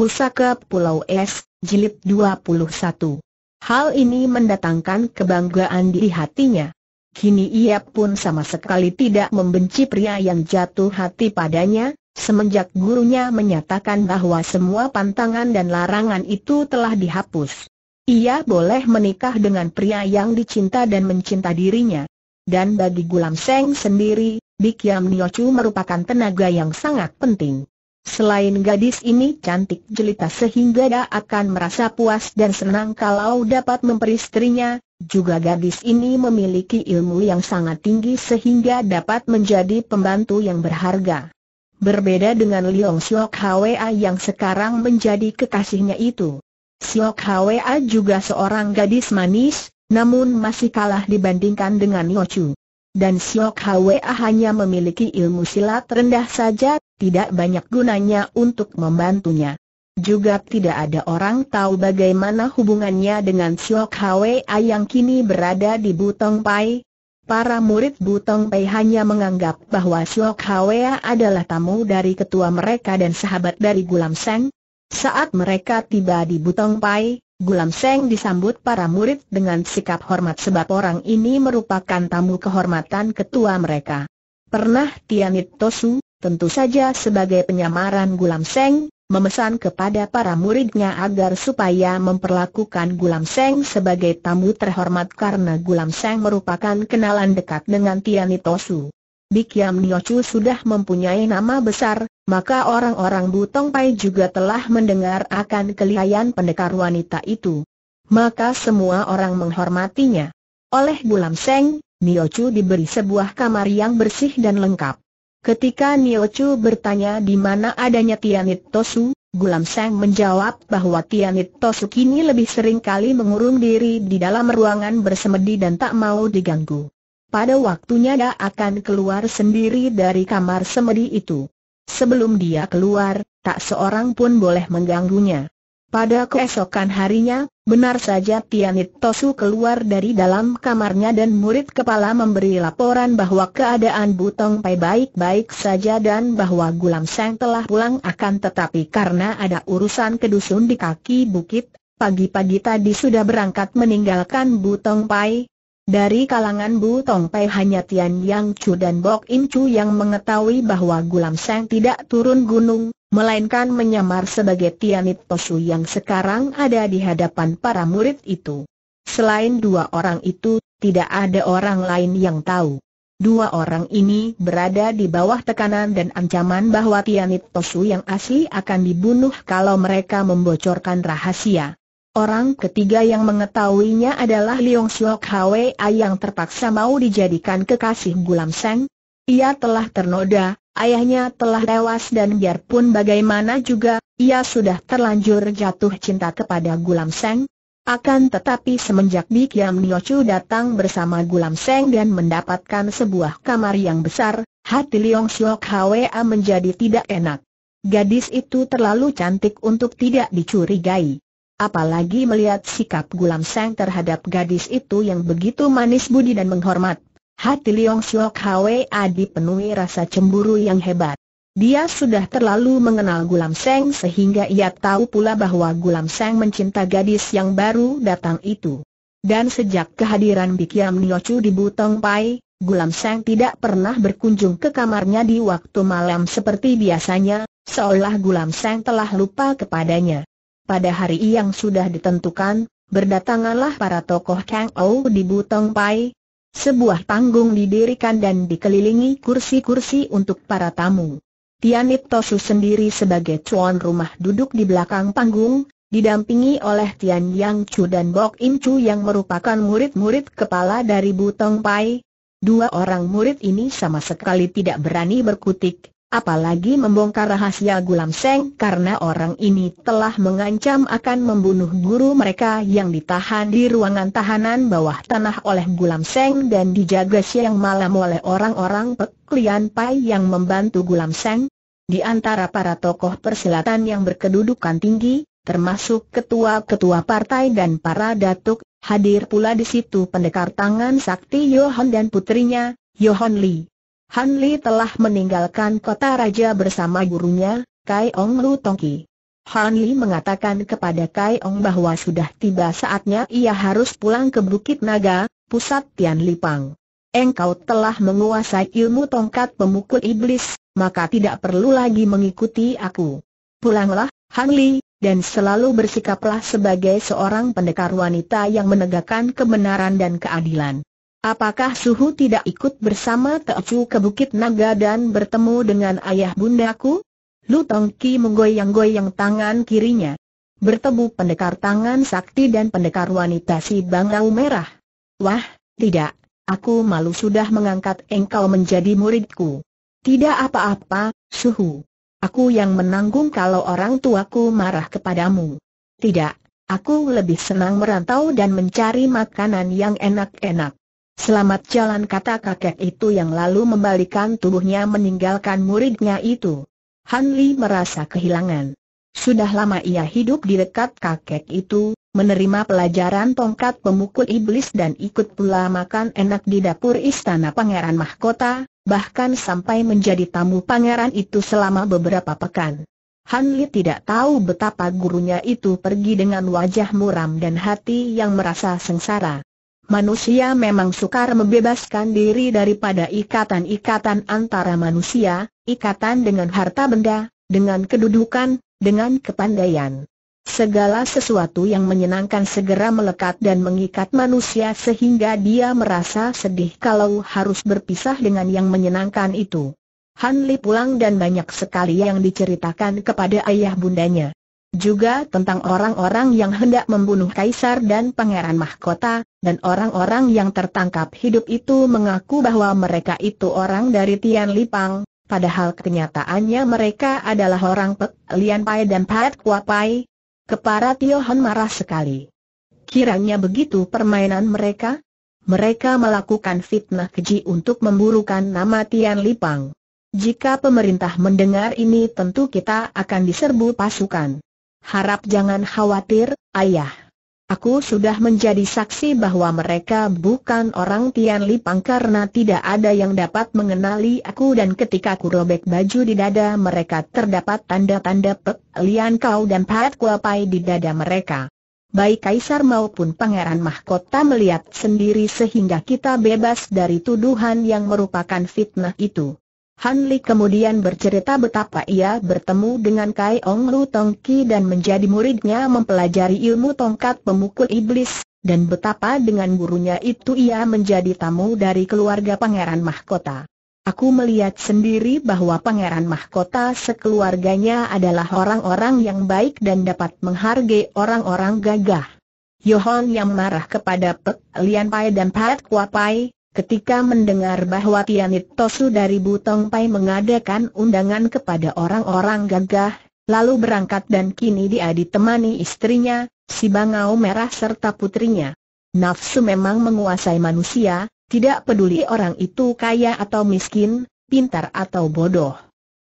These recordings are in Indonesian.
Pusaka Pulau Es, Jilid 21. Hal ini mendatangkan kebanggaan di hatinya. Kini ia pun sama sekali tidak membenci pria yang jatuh hati padanya, semenjak gurunya menyatakan bahwa semua pantangan dan larangan itu telah dihapus. Ia boleh menikah dengan pria yang dicinta dan mencinta dirinya. Dan bagi Gulam Seng sendiri, Bikyam Niochu merupakan tenaga yang sangat penting. Selain gadis ini cantik jelita sehingga dia akan merasa puas dan senang kalau dapat memperistrinya, juga gadis ini memiliki ilmu yang sangat tinggi sehingga dapat menjadi pembantu yang berharga. Berbeda dengan Liong Siok Hwa yang sekarang menjadi kekasihnya itu. Siok Hwa juga seorang gadis manis, namun masih kalah dibandingkan dengan Yochu dan Siok Hwa hanya memiliki ilmu silat rendah saja, tidak banyak gunanya untuk membantunya. Juga tidak ada orang tahu bagaimana hubungannya dengan Siok Hwa yang kini berada di Butong Pai. Para murid Butong Pai hanya menganggap bahwa Siok Hwa adalah tamu dari ketua mereka dan sahabat dari Gulam Seng. Saat mereka tiba di Butong Pai, Gulam Seng disambut para murid dengan sikap hormat sebab orang ini merupakan tamu kehormatan ketua mereka. Pernah Tianit Tosu, tentu saja sebagai penyamaran Gulam Seng, memesan kepada para muridnya agar supaya memperlakukan Gulam Seng sebagai tamu terhormat karena Gulam Seng merupakan kenalan dekat dengan Tianit Tosu. Bikyam Niochu sudah mempunyai nama besar, maka orang-orang Butong Pai juga telah mendengar akan kelihayan pendekar wanita itu. Maka semua orang menghormatinya. Oleh Bulam Seng, Niochu diberi sebuah kamar yang bersih dan lengkap. Ketika Niochu bertanya di mana adanya Tianit Tosu, Gulam Seng menjawab bahwa Tianit Tosu kini lebih sering kali mengurung diri di dalam ruangan bersemedi dan tak mau diganggu. Pada waktunya dia akan keluar sendiri dari kamar semedi itu. Sebelum dia keluar, tak seorang pun boleh mengganggunya. Pada keesokan harinya, benar saja Tianit Tosu keluar dari dalam kamarnya dan murid kepala memberi laporan bahwa keadaan Butong Pai baik-baik saja dan bahwa Gulam Seng telah pulang akan tetapi karena ada urusan kedusun di kaki bukit, pagi-pagi tadi sudah berangkat meninggalkan Butong Pai, dari kalangan Bu Tong Pei hanya Tian Yang Chu dan Bok Im Chu yang mengetahui bahwa Gulam Seng tidak turun gunung, melainkan menyamar sebagai Tianit Tosu yang sekarang ada di hadapan para murid itu. Selain dua orang itu, tidak ada orang lain yang tahu. Dua orang ini berada di bawah tekanan dan ancaman bahwa Tianit Tosu yang asli akan dibunuh kalau mereka membocorkan rahasia. Orang ketiga yang mengetahuinya adalah Leong Siok Hwa yang terpaksa mau dijadikan kekasih Gulam Seng. Ia telah ternoda, ayahnya telah tewas dan biarpun bagaimana juga, ia sudah terlanjur jatuh cinta kepada Gulam Seng. Akan tetapi semenjak Bikyam Niochu datang bersama Gulam Seng dan mendapatkan sebuah kamar yang besar, hati Leong Siok Hwa menjadi tidak enak. Gadis itu terlalu cantik untuk tidak dicurigai apalagi melihat sikap Gulam Seng terhadap gadis itu yang begitu manis budi dan menghormat. Hati Leong Siok Adi penuhi rasa cemburu yang hebat. Dia sudah terlalu mengenal Gulam Seng sehingga ia tahu pula bahwa Gulam Seng mencinta gadis yang baru datang itu. Dan sejak kehadiran Bikiam Niochu di Butong Pai, Gulam Seng tidak pernah berkunjung ke kamarnya di waktu malam seperti biasanya, seolah Gulam Seng telah lupa kepadanya pada hari yang sudah ditentukan, berdatanganlah para tokoh Kang Ou di Butong Pai. Sebuah panggung didirikan dan dikelilingi kursi-kursi untuk para tamu. Tianit Tosu sendiri sebagai cuan rumah duduk di belakang panggung, didampingi oleh Tian Yang Chu dan Bok Im Chu yang merupakan murid-murid kepala dari Butong Pai. Dua orang murid ini sama sekali tidak berani berkutik, Apalagi membongkar rahasia Gulam Seng karena orang ini telah mengancam akan membunuh guru mereka yang ditahan di ruangan tahanan bawah tanah oleh Gulam Seng dan dijaga siang malam oleh orang-orang peklian Pai yang membantu Gulam Seng. Di antara para tokoh persilatan yang berkedudukan tinggi, termasuk ketua-ketua partai dan para datuk, hadir pula di situ pendekar tangan sakti Yohan dan putrinya, Yohan Lee. Han Li telah meninggalkan kota raja bersama gurunya, Kai Ong Lu Tongki. Han Li mengatakan kepada Kai Ong bahwa sudah tiba saatnya ia harus pulang ke Bukit Naga, pusat Tian Lipang. Engkau telah menguasai ilmu tongkat pemukul iblis, maka tidak perlu lagi mengikuti aku. Pulanglah, Han Li, dan selalu bersikaplah sebagai seorang pendekar wanita yang menegakkan kebenaran dan keadilan. Apakah Suhu tidak ikut bersama Teocu ke Bukit Naga dan bertemu dengan ayah bundaku? Lu Tongki menggoyang-goyang tangan kirinya. Bertemu pendekar tangan sakti dan pendekar wanita si Bangau Merah. Wah, tidak, aku malu sudah mengangkat engkau menjadi muridku. Tidak apa-apa, Suhu. Aku yang menanggung kalau orang tuaku marah kepadamu. Tidak, aku lebih senang merantau dan mencari makanan yang enak-enak. Selamat jalan kata kakek itu yang lalu membalikan tubuhnya meninggalkan muridnya itu. Han Li merasa kehilangan. Sudah lama ia hidup di dekat kakek itu, menerima pelajaran tongkat pemukul iblis dan ikut pula makan enak di dapur istana pangeran mahkota, bahkan sampai menjadi tamu pangeran itu selama beberapa pekan. Han Li tidak tahu betapa gurunya itu pergi dengan wajah muram dan hati yang merasa sengsara manusia memang sukar membebaskan diri daripada ikatan-ikatan antara manusia, ikatan dengan harta benda, dengan kedudukan, dengan kepandaian. Segala sesuatu yang menyenangkan segera melekat dan mengikat manusia sehingga dia merasa sedih kalau harus berpisah dengan yang menyenangkan itu. Hanli pulang dan banyak sekali yang diceritakan kepada ayah bundanya juga tentang orang-orang yang hendak membunuh Kaisar dan Pangeran Mahkota, dan orang-orang yang tertangkap hidup itu mengaku bahwa mereka itu orang dari Tian Lipang, padahal kenyataannya mereka adalah orang Pek Lian Pai dan Pat Kua Pai. Kepala Tio Hon marah sekali. Kiranya begitu permainan mereka? Mereka melakukan fitnah keji untuk memburukan nama Tian Lipang. Jika pemerintah mendengar ini tentu kita akan diserbu pasukan. Harap jangan khawatir, ayah. Aku sudah menjadi saksi bahwa mereka bukan orang Tian Lipang karena tidak ada yang dapat mengenali aku dan ketika aku robek baju di dada mereka terdapat tanda-tanda Pek Lian Kau dan Pat Kuapai di dada mereka. Baik Kaisar maupun Pangeran Mahkota melihat sendiri sehingga kita bebas dari tuduhan yang merupakan fitnah itu. Han Li kemudian bercerita betapa ia bertemu dengan Kai Ong Lu Tong Ki dan menjadi muridnya mempelajari ilmu tongkat pemukul iblis, dan betapa dengan gurunya itu ia menjadi tamu dari keluarga Pangeran Mahkota. Aku melihat sendiri bahwa Pangeran Mahkota sekeluarganya adalah orang-orang yang baik dan dapat menghargai orang-orang gagah. Yohon yang marah kepada Pek Lian Pai dan Pat Kua Pai, Ketika mendengar bahwa Tianit Tosu dari Butong Pai mengadakan undangan kepada orang-orang gagah, lalu berangkat dan kini dia ditemani istrinya, si Bangau Merah serta putrinya. Nafsu memang menguasai manusia, tidak peduli orang itu kaya atau miskin, pintar atau bodoh.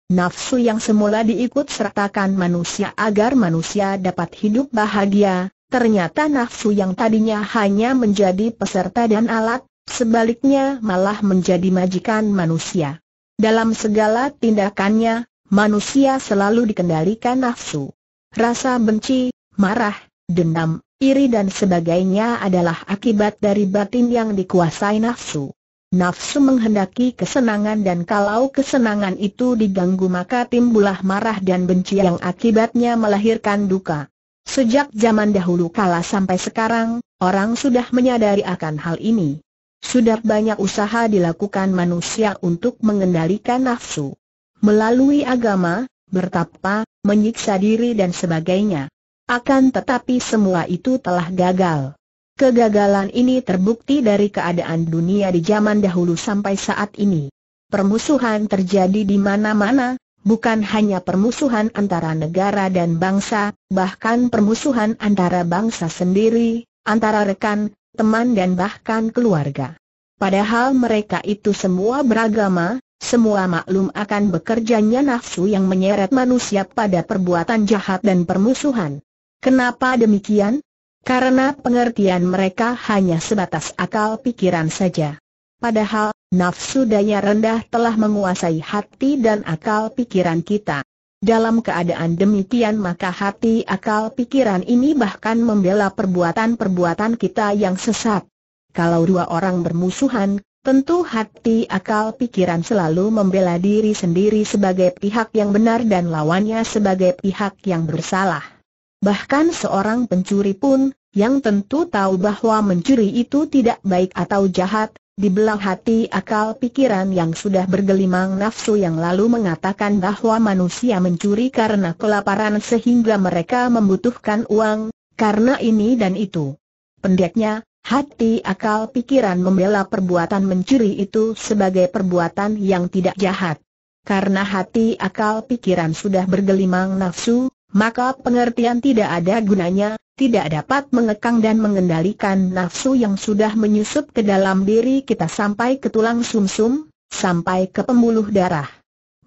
Nafsu yang semula diikut sertakan manusia agar manusia dapat hidup bahagia, ternyata nafsu yang tadinya hanya menjadi peserta dan alat, sebaliknya malah menjadi majikan manusia. Dalam segala tindakannya, manusia selalu dikendalikan nafsu. Rasa benci, marah, dendam, iri dan sebagainya adalah akibat dari batin yang dikuasai nafsu. Nafsu menghendaki kesenangan dan kalau kesenangan itu diganggu maka timbulah marah dan benci yang akibatnya melahirkan duka. Sejak zaman dahulu kala sampai sekarang, orang sudah menyadari akan hal ini. Sudah banyak usaha dilakukan manusia untuk mengendalikan nafsu. Melalui agama, bertapa, menyiksa diri dan sebagainya. Akan tetapi semua itu telah gagal. Kegagalan ini terbukti dari keadaan dunia di zaman dahulu sampai saat ini. Permusuhan terjadi di mana-mana, bukan hanya permusuhan antara negara dan bangsa, bahkan permusuhan antara bangsa sendiri, antara rekan, teman dan bahkan keluarga. Padahal mereka itu semua beragama, semua maklum akan bekerjanya nafsu yang menyeret manusia pada perbuatan jahat dan permusuhan. Kenapa demikian? Karena pengertian mereka hanya sebatas akal pikiran saja. Padahal, nafsu daya rendah telah menguasai hati dan akal pikiran kita. Dalam keadaan demikian maka hati akal pikiran ini bahkan membela perbuatan-perbuatan kita yang sesat. Kalau dua orang bermusuhan, tentu hati akal pikiran selalu membela diri sendiri sebagai pihak yang benar dan lawannya sebagai pihak yang bersalah. Bahkan seorang pencuri pun, yang tentu tahu bahwa mencuri itu tidak baik atau jahat, dibelah hati akal pikiran yang sudah bergelimang nafsu yang lalu mengatakan bahwa manusia mencuri karena kelaparan sehingga mereka membutuhkan uang, karena ini dan itu. Pendeknya, hati akal pikiran membela perbuatan mencuri itu sebagai perbuatan yang tidak jahat. Karena hati akal pikiran sudah bergelimang nafsu, maka pengertian tidak ada gunanya, tidak dapat mengekang dan mengendalikan nafsu yang sudah menyusup ke dalam diri kita sampai ke tulang sumsum, -sum, sampai ke pembuluh darah.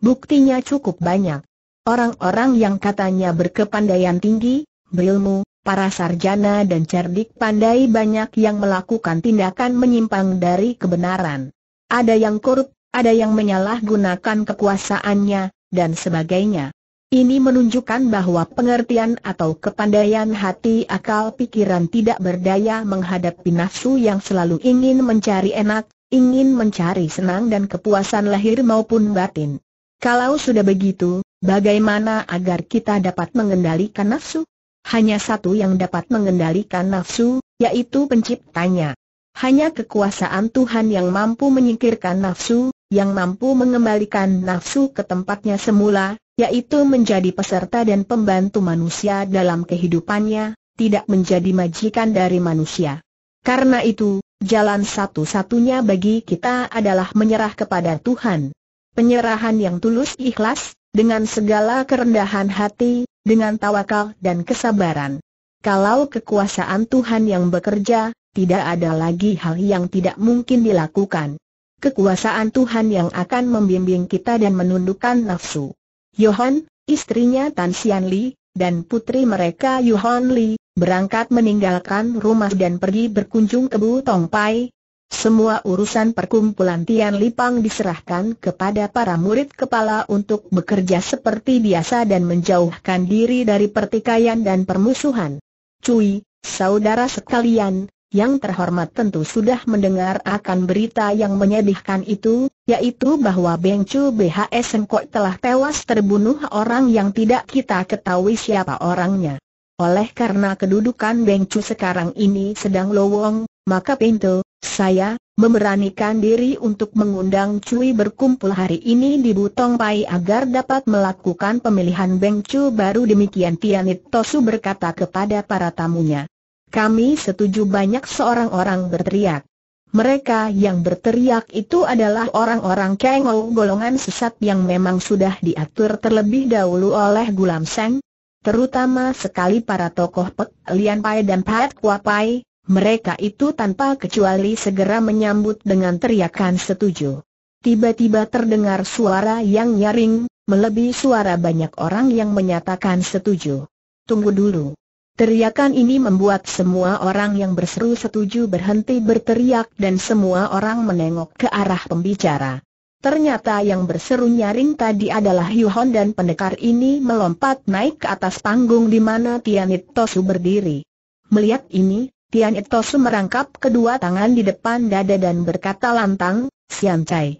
Buktinya cukup banyak. Orang-orang yang katanya berkepandaian tinggi, berilmu, para sarjana dan cerdik pandai banyak yang melakukan tindakan menyimpang dari kebenaran. Ada yang korup, ada yang menyalahgunakan kekuasaannya, dan sebagainya. Ini menunjukkan bahwa pengertian atau kepandaian hati akal pikiran tidak berdaya menghadapi nafsu yang selalu ingin mencari enak, ingin mencari senang dan kepuasan lahir maupun batin. Kalau sudah begitu, bagaimana agar kita dapat mengendalikan nafsu? Hanya satu yang dapat mengendalikan nafsu, yaitu penciptanya. Hanya kekuasaan Tuhan yang mampu menyingkirkan nafsu, yang mampu mengembalikan nafsu ke tempatnya semula, yaitu menjadi peserta dan pembantu manusia dalam kehidupannya, tidak menjadi majikan dari manusia. Karena itu, jalan satu-satunya bagi kita adalah menyerah kepada Tuhan. Penyerahan yang tulus ikhlas, dengan segala kerendahan hati, dengan tawakal dan kesabaran. Kalau kekuasaan Tuhan yang bekerja, tidak ada lagi hal yang tidak mungkin dilakukan. Kekuasaan Tuhan yang akan membimbing kita dan menundukkan nafsu. Yohan, istrinya Tan Xian Li, dan putri mereka Yohan Li, berangkat meninggalkan rumah dan pergi berkunjung ke Bu Tong Pai. Semua urusan perkumpulan Tian Lipang diserahkan kepada para murid kepala untuk bekerja seperti biasa dan menjauhkan diri dari pertikaian dan permusuhan. Cui, saudara sekalian, yang terhormat tentu sudah mendengar akan berita yang menyedihkan itu, yaitu bahwa Beng Chu BHS Sengkok telah tewas terbunuh orang yang tidak kita ketahui siapa orangnya. Oleh karena kedudukan Beng Chu sekarang ini sedang lowong, maka pintu, saya, memberanikan diri untuk mengundang Cui berkumpul hari ini di Butong Pai agar dapat melakukan pemilihan Beng Chu baru demikian Tianit Tosu berkata kepada para tamunya. Kami setuju banyak seorang orang berteriak. Mereka yang berteriak itu adalah orang-orang kengol golongan sesat yang memang sudah diatur terlebih dahulu oleh Gulam Seng, terutama sekali para tokoh Pek Lian Pai dan Pat Kua Pai, mereka itu tanpa kecuali segera menyambut dengan teriakan setuju. Tiba-tiba terdengar suara yang nyaring, melebihi suara banyak orang yang menyatakan setuju. Tunggu dulu. Teriakan ini membuat semua orang yang berseru setuju berhenti berteriak dan semua orang menengok ke arah pembicara. Ternyata yang berseru nyaring tadi adalah Yuhon dan pendekar ini melompat naik ke atas panggung di mana Tianit Tosu berdiri. Melihat ini, Tianit Tosu merangkap kedua tangan di depan dada dan berkata lantang, Sian Chai.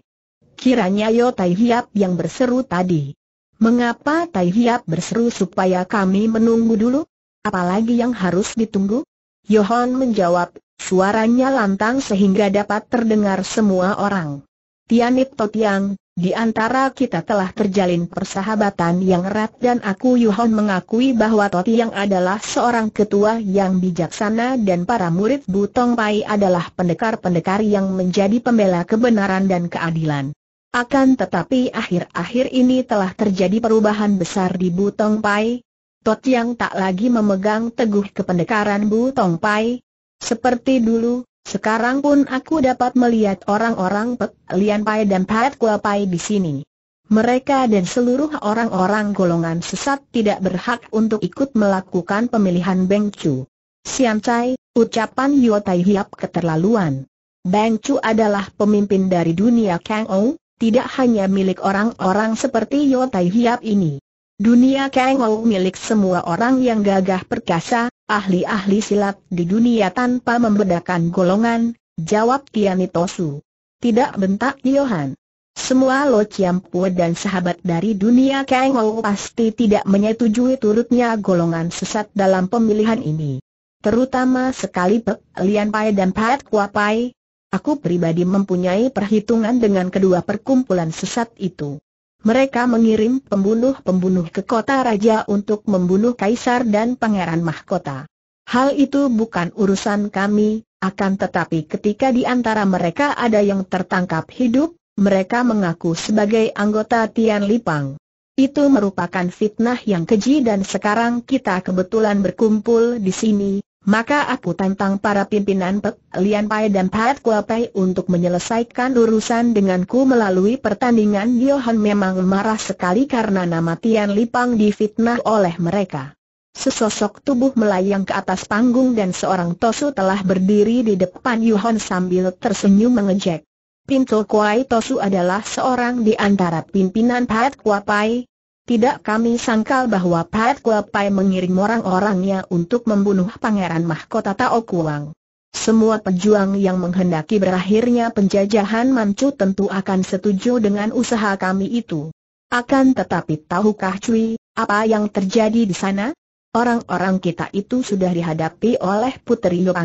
Kiranya Yo Tai Hiap yang berseru tadi. Mengapa Tai Hiap berseru supaya kami menunggu dulu? Apalagi yang harus ditunggu? Yohan menjawab, suaranya lantang sehingga dapat terdengar semua orang. Tianit Totiang, di antara kita telah terjalin persahabatan yang erat dan aku Yohan mengakui bahwa Totiang adalah seorang ketua yang bijaksana dan para murid Butong Pai adalah pendekar-pendekar yang menjadi pembela kebenaran dan keadilan. Akan tetapi akhir-akhir ini telah terjadi perubahan besar di Butong Pai, Tot yang tak lagi memegang teguh kependekaran Bu Tong Pai. Seperti dulu, sekarang pun aku dapat melihat orang-orang Pek Lian Pai dan Pat Kua Pai di sini. Mereka dan seluruh orang-orang golongan sesat tidak berhak untuk ikut melakukan pemilihan Beng Chu. Siam Chai, ucapan Yuo Tai Hiap keterlaluan. Beng Chu adalah pemimpin dari dunia Kang Ou, tidak hanya milik orang-orang seperti Yuo Tai Hiap ini. Dunia Kang milik semua orang yang gagah perkasa, ahli-ahli silat di dunia tanpa membedakan golongan, jawab Tianitosu. Tidak bentak Yohan. Semua Lo Chiam Pue dan sahabat dari dunia Kang pasti tidak menyetujui turutnya golongan sesat dalam pemilihan ini. Terutama sekali Pek Lian Pai dan Pat Kua Pai. Aku pribadi mempunyai perhitungan dengan kedua perkumpulan sesat itu mereka mengirim pembunuh-pembunuh ke kota raja untuk membunuh kaisar dan pangeran mahkota. Hal itu bukan urusan kami, akan tetapi ketika di antara mereka ada yang tertangkap hidup, mereka mengaku sebagai anggota Tian Lipang. Itu merupakan fitnah yang keji dan sekarang kita kebetulan berkumpul di sini, maka aku tantang para pimpinan Pek Lian Pai dan Pat Kua Pai untuk menyelesaikan urusan denganku melalui pertandingan Johan memang marah sekali karena nama Tian Lipang difitnah oleh mereka. Sesosok tubuh melayang ke atas panggung dan seorang Tosu telah berdiri di depan Yohan sambil tersenyum mengejek. Pintu Kuai Tosu adalah seorang di antara pimpinan Pat Kua Pai, tidak kami sangkal bahwa Pat Pai mengirim orang-orangnya untuk membunuh Pangeran Mahkota Tao Kuang. Semua pejuang yang menghendaki berakhirnya penjajahan Manchu tentu akan setuju dengan usaha kami itu. Akan tetapi tahukah Cui, apa yang terjadi di sana? Orang-orang kita itu sudah dihadapi oleh Putri Yo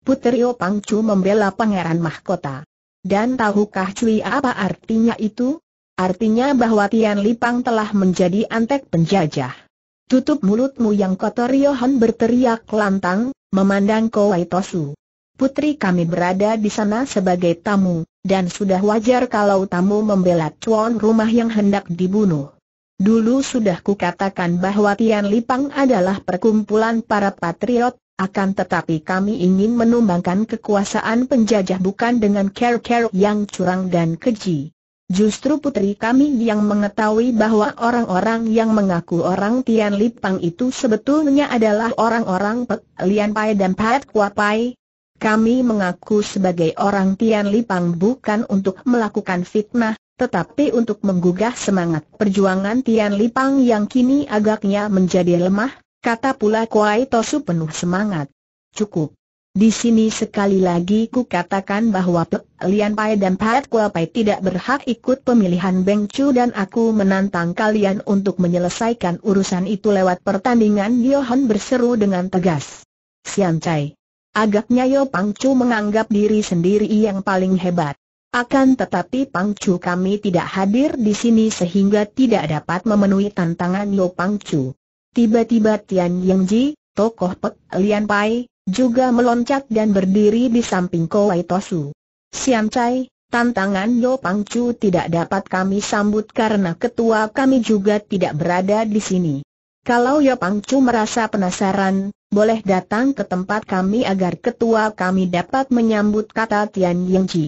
Putri Yo membela Pangeran Mahkota. Dan tahukah Cui apa artinya itu? Artinya bahwa Tian Lipang telah menjadi antek penjajah. Tutup mulutmu yang kotor Yohan berteriak lantang, memandang Kowai Tosu. Putri kami berada di sana sebagai tamu, dan sudah wajar kalau tamu membela tuan rumah yang hendak dibunuh. Dulu sudah kukatakan bahwa Tian Lipang adalah perkumpulan para patriot, akan tetapi kami ingin menumbangkan kekuasaan penjajah bukan dengan care-care yang curang dan keji. Justru putri kami yang mengetahui bahwa orang-orang yang mengaku orang Tian Lipang itu sebetulnya adalah orang-orang Pek Lian Pai dan Pat Kua Pai. Kami mengaku sebagai orang Tian Lipang bukan untuk melakukan fitnah, tetapi untuk menggugah semangat perjuangan Tian Lipang yang kini agaknya menjadi lemah, kata pula Kuai Tosu penuh semangat. Cukup. Di sini sekali lagi ku katakan bahwa Pek Lian Pai dan Pat Kua Pai tidak berhak ikut pemilihan Beng Chu dan aku menantang kalian untuk menyelesaikan urusan itu lewat pertandingan Yohan berseru dengan tegas. Sian Chai. Agaknya Yo Pang Chu menganggap diri sendiri yang paling hebat. Akan tetapi Pang Chu kami tidak hadir di sini sehingga tidak dapat memenuhi tantangan Yo Pang Chu. Tiba-tiba Tian Yang Ji, tokoh Pek Lian Pai, juga meloncat dan berdiri di samping Kowai Tosu. Siam Chai, tantangan Yo Pang Chu tidak dapat kami sambut karena ketua kami juga tidak berada di sini. Kalau Yo Pang Chu merasa penasaran, boleh datang ke tempat kami agar ketua kami dapat menyambut kata Tian Yang Ji.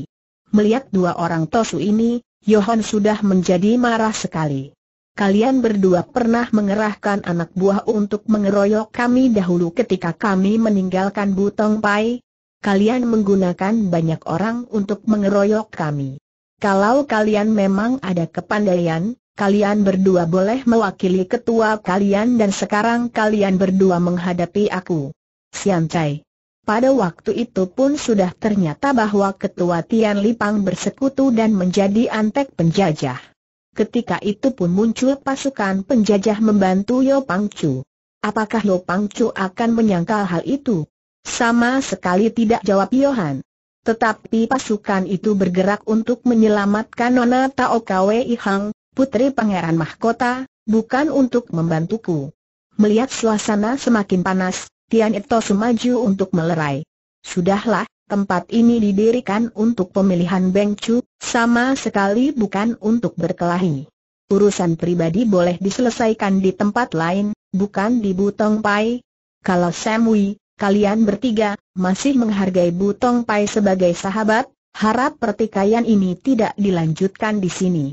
Melihat dua orang Tosu ini, Yohan sudah menjadi marah sekali kalian berdua pernah mengerahkan anak buah untuk mengeroyok kami dahulu ketika kami meninggalkan Butong Pai. Kalian menggunakan banyak orang untuk mengeroyok kami. Kalau kalian memang ada kepandaian, kalian berdua boleh mewakili ketua kalian dan sekarang kalian berdua menghadapi aku. Sian Chai. Pada waktu itu pun sudah ternyata bahwa ketua Tian Lipang bersekutu dan menjadi antek penjajah ketika itu pun muncul pasukan penjajah membantu Yo Pangcu. Apakah Yo Pangcu akan menyangkal hal itu? Sama sekali tidak jawab Yohan. Tetapi pasukan itu bergerak untuk menyelamatkan Nona Tao Kwe Ihang, putri pangeran mahkota, bukan untuk membantuku. Melihat suasana semakin panas, Tian Ito semaju untuk melerai. Sudahlah, tempat ini didirikan untuk pemilihan Chu, sama sekali bukan untuk berkelahi. Urusan pribadi boleh diselesaikan di tempat lain, bukan di Butong Pai. Kalau Samui, kalian bertiga, masih menghargai Butong Pai sebagai sahabat, harap pertikaian ini tidak dilanjutkan di sini.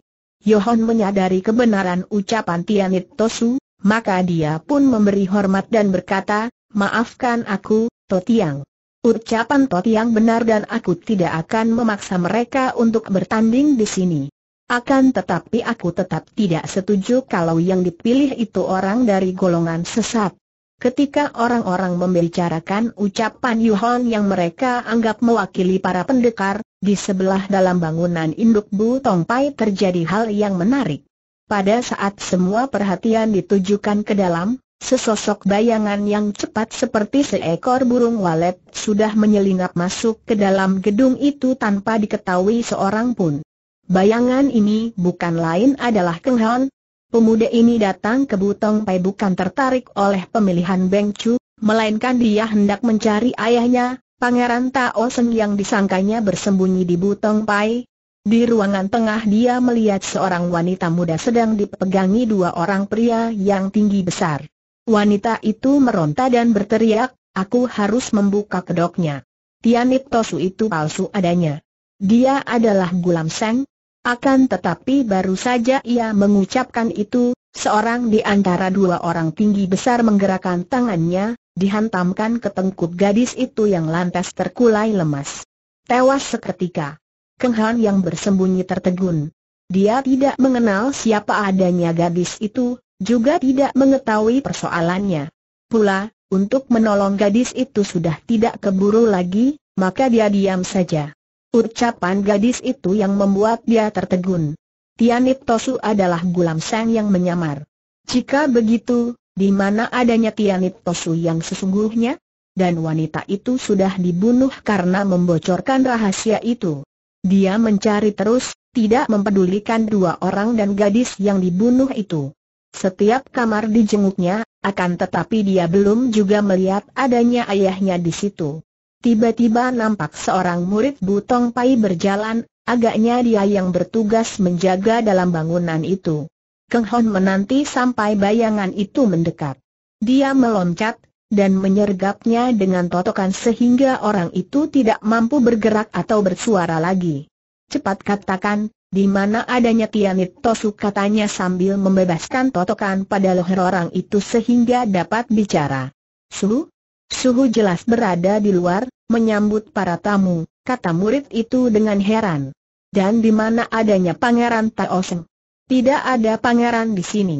Yohon menyadari kebenaran ucapan Tianit Tosu, maka dia pun memberi hormat dan berkata, maafkan aku, Totiang. Ucapan Tot yang benar dan aku tidak akan memaksa mereka untuk bertanding di sini. Akan tetapi aku tetap tidak setuju kalau yang dipilih itu orang dari golongan sesat. Ketika orang-orang membicarakan ucapan Yuhon yang mereka anggap mewakili para pendekar, di sebelah dalam bangunan induk Bu Tongpai terjadi hal yang menarik. Pada saat semua perhatian ditujukan ke dalam, Sesosok bayangan yang cepat seperti seekor burung walet sudah menyelinap masuk ke dalam gedung itu tanpa diketahui seorang pun. Bayangan ini bukan lain adalah Keng Hon. Pemuda ini datang ke Butong Pai bukan tertarik oleh pemilihan Beng Chu, melainkan dia hendak mencari ayahnya, Pangeran Tao Seng yang disangkanya bersembunyi di Butong Pai. Di ruangan tengah dia melihat seorang wanita muda sedang dipegangi dua orang pria yang tinggi besar. Wanita itu meronta dan berteriak, aku harus membuka kedoknya. Tianit Tosu itu palsu adanya. Dia adalah Gulam Seng. Akan tetapi baru saja ia mengucapkan itu, seorang di antara dua orang tinggi besar menggerakkan tangannya, dihantamkan ke tengkuk gadis itu yang lantas terkulai lemas. Tewas seketika. Keng Han yang bersembunyi tertegun. Dia tidak mengenal siapa adanya gadis itu, juga tidak mengetahui persoalannya. Pula, untuk menolong gadis itu sudah tidak keburu lagi, maka dia diam saja. Ucapan gadis itu yang membuat dia tertegun. Tianip Tosu adalah Gulam Sang yang menyamar. Jika begitu, di mana adanya Tianip Tosu yang sesungguhnya? Dan wanita itu sudah dibunuh karena membocorkan rahasia itu. Dia mencari terus, tidak mempedulikan dua orang dan gadis yang dibunuh itu. Setiap kamar dijenguknya, akan tetapi dia belum juga melihat adanya ayahnya di situ. Tiba-tiba nampak seorang murid Butong Pai berjalan, agaknya dia yang bertugas menjaga dalam bangunan itu. Keng Hon menanti sampai bayangan itu mendekat. Dia meloncat, dan menyergapnya dengan totokan sehingga orang itu tidak mampu bergerak atau bersuara lagi. Cepat katakan, di mana adanya Tianit Tosu katanya sambil membebaskan totokan pada leher orang itu sehingga dapat bicara. Suhu? Suhu jelas berada di luar, menyambut para tamu, kata murid itu dengan heran. Dan di mana adanya pangeran Taoseng? Tidak ada pangeran di sini.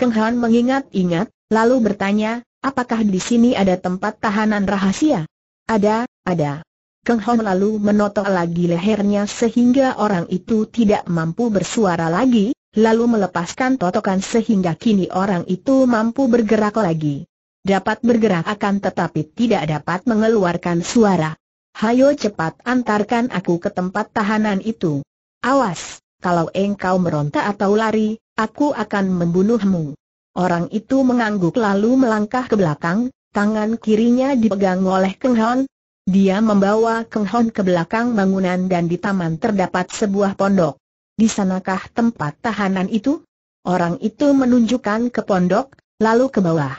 Keng Han mengingat-ingat, lalu bertanya, apakah di sini ada tempat tahanan rahasia? Ada, ada. Keng Hong lalu menotok lagi lehernya sehingga orang itu tidak mampu bersuara lagi, lalu melepaskan totokan sehingga kini orang itu mampu bergerak lagi. Dapat bergerak akan tetapi tidak dapat mengeluarkan suara. Hayo cepat antarkan aku ke tempat tahanan itu. Awas, kalau engkau meronta atau lari, aku akan membunuhmu. Orang itu mengangguk lalu melangkah ke belakang, tangan kirinya dipegang oleh Keng Hon, dia membawa Keng Hon ke belakang bangunan dan di taman terdapat sebuah pondok. Di sanakah tempat tahanan itu? Orang itu menunjukkan ke pondok, lalu ke bawah.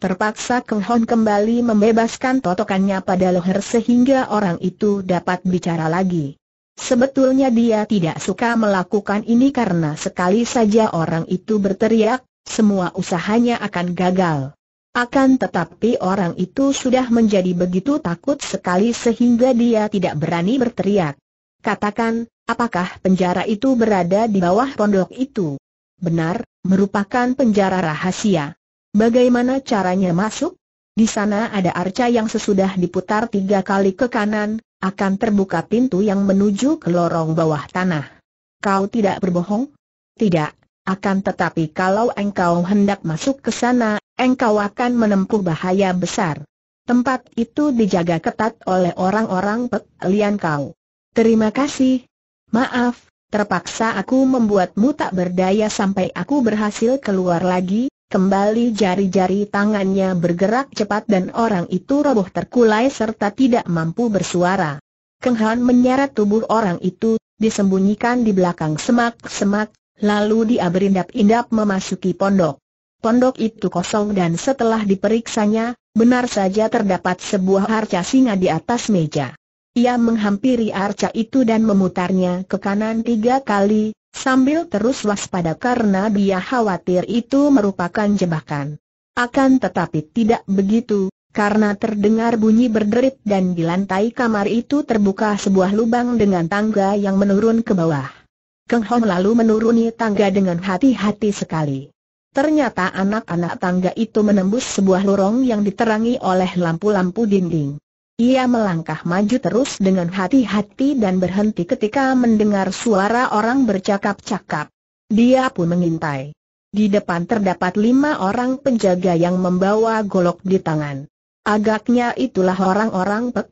Terpaksa Keng Hon kembali membebaskan totokannya pada leher sehingga orang itu dapat bicara lagi. Sebetulnya dia tidak suka melakukan ini karena sekali saja orang itu berteriak, semua usahanya akan gagal. Akan tetapi orang itu sudah menjadi begitu takut sekali sehingga dia tidak berani berteriak. Katakan, apakah penjara itu berada di bawah pondok itu? Benar, merupakan penjara rahasia. Bagaimana caranya masuk? Di sana ada arca yang sesudah diputar tiga kali ke kanan, akan terbuka pintu yang menuju ke lorong bawah tanah. Kau tidak berbohong? Tidak, akan tetapi kalau engkau hendak masuk ke sana, engkau akan menempuh bahaya besar. Tempat itu dijaga ketat oleh orang-orang Pek kau. Terima kasih. Maaf, terpaksa aku membuatmu tak berdaya sampai aku berhasil keluar lagi. Kembali jari-jari tangannya bergerak cepat dan orang itu roboh terkulai serta tidak mampu bersuara. Keng menyeret tubuh orang itu, disembunyikan di belakang semak-semak, Lalu dia berindap-indap memasuki pondok. Pondok itu kosong dan setelah diperiksanya, benar saja terdapat sebuah arca singa di atas meja. Ia menghampiri arca itu dan memutarnya ke kanan tiga kali, sambil terus waspada karena dia khawatir itu merupakan jebakan. Akan tetapi tidak begitu, karena terdengar bunyi berderit dan di lantai kamar itu terbuka sebuah lubang dengan tangga yang menurun ke bawah. Keng Hong lalu menuruni tangga dengan hati-hati sekali. Ternyata anak-anak tangga itu menembus sebuah lorong yang diterangi oleh lampu-lampu dinding. Ia melangkah maju terus dengan hati-hati dan berhenti ketika mendengar suara orang bercakap-cakap. Dia pun mengintai. Di depan terdapat lima orang penjaga yang membawa golok di tangan. Agaknya itulah orang-orang Pek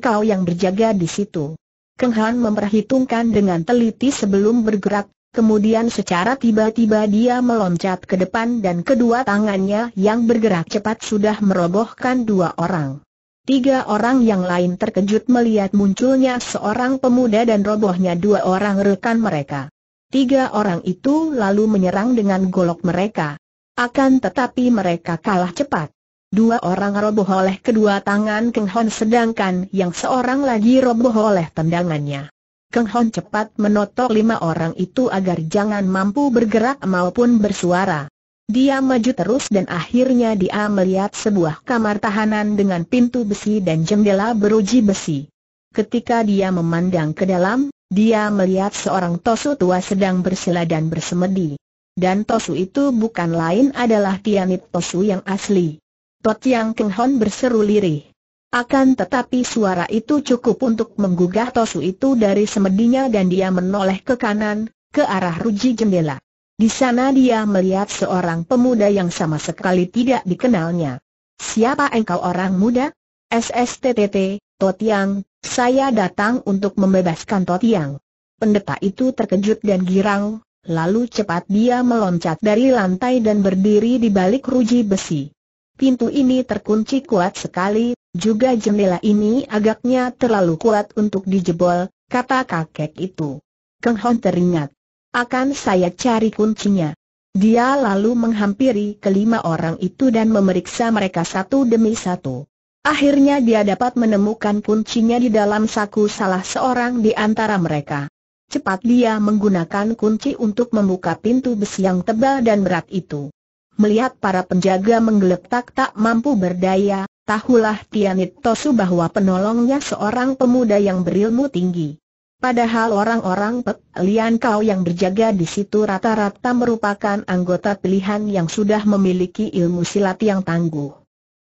Kau yang berjaga di situ. Keng Han memperhitungkan dengan teliti sebelum bergerak, kemudian secara tiba-tiba dia meloncat ke depan dan kedua tangannya yang bergerak cepat sudah merobohkan dua orang. Tiga orang yang lain terkejut melihat munculnya seorang pemuda dan robohnya dua orang rekan mereka. Tiga orang itu lalu menyerang dengan golok mereka. Akan tetapi mereka kalah cepat. Dua orang roboh oleh kedua tangan Keng Hon sedangkan yang seorang lagi roboh oleh tendangannya. Keng Hon cepat menotok lima orang itu agar jangan mampu bergerak maupun bersuara. Dia maju terus dan akhirnya dia melihat sebuah kamar tahanan dengan pintu besi dan jendela beruji besi. Ketika dia memandang ke dalam, dia melihat seorang tosu tua sedang bersila dan bersemedi. Dan tosu itu bukan lain adalah Tianit Tosu yang asli. Totiang Kenghon berseru lirih. Akan tetapi suara itu cukup untuk menggugah Tosu itu dari semedinya dan dia menoleh ke kanan, ke arah ruji jendela. Di sana dia melihat seorang pemuda yang sama sekali tidak dikenalnya. Siapa engkau orang muda? SSTTT, Totiang, saya datang untuk membebaskan Totiang. Pendeta itu terkejut dan girang, lalu cepat dia meloncat dari lantai dan berdiri di balik ruji besi. Pintu ini terkunci kuat sekali, juga jendela ini agaknya terlalu kuat untuk dijebol, kata kakek itu. Keng Hon teringat. Akan saya cari kuncinya. Dia lalu menghampiri kelima orang itu dan memeriksa mereka satu demi satu. Akhirnya dia dapat menemukan kuncinya di dalam saku salah seorang di antara mereka. Cepat dia menggunakan kunci untuk membuka pintu besi yang tebal dan berat itu melihat para penjaga menggeletak tak mampu berdaya, tahulah Tianit Tosu bahwa penolongnya seorang pemuda yang berilmu tinggi. Padahal orang-orang Pek Kau yang berjaga di situ rata-rata merupakan anggota pilihan yang sudah memiliki ilmu silat yang tangguh.